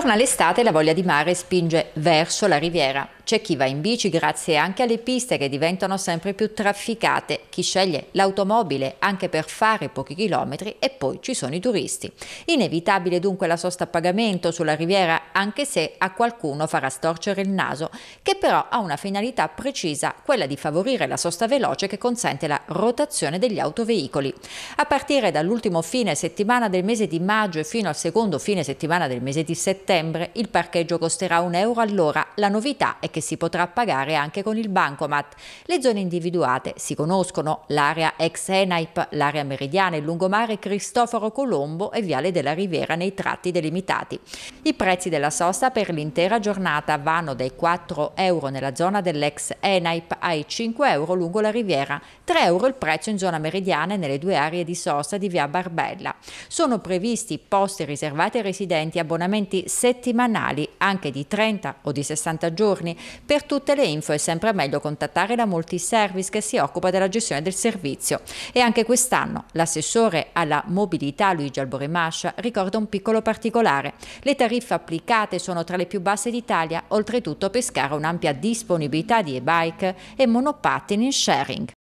Torna l'estate e la voglia di mare spinge verso la riviera. C'è chi va in bici grazie anche alle piste che diventano sempre più trafficate, chi sceglie l'automobile anche per fare pochi chilometri e poi ci sono i turisti. Inevitabile dunque la sosta a pagamento sulla riviera anche se a qualcuno farà storcere il naso, che però ha una finalità precisa, quella di favorire la sosta veloce che consente la rotazione degli autoveicoli. A partire dall'ultimo fine settimana del mese di maggio e fino al secondo fine settimana del mese di settembre il parcheggio costerà un euro all'ora. La novità è che che si potrà pagare anche con il bancomat. Le zone individuate si conoscono, l'area ex Enaip, l'area meridiana, il lungomare Cristoforo Colombo e Viale della Riviera nei tratti delimitati. I prezzi della sosta per l'intera giornata vanno dai 4 euro nella zona dell'ex Enaip ai 5 euro lungo la riviera, 3 euro il prezzo in zona meridiana e nelle due aree di sosta di via Barbella. Sono previsti posti riservati ai residenti abbonamenti settimanali anche di 30 o di 60 giorni per tutte le info è sempre meglio contattare la Multiservice che si occupa della gestione del servizio. E anche quest'anno l'assessore alla mobilità Luigi Alboremascia ricorda un piccolo particolare. Le tariffe applicate sono tra le più basse d'Italia, oltretutto Pescara ha un'ampia disponibilità di e-bike e monopattini in sharing.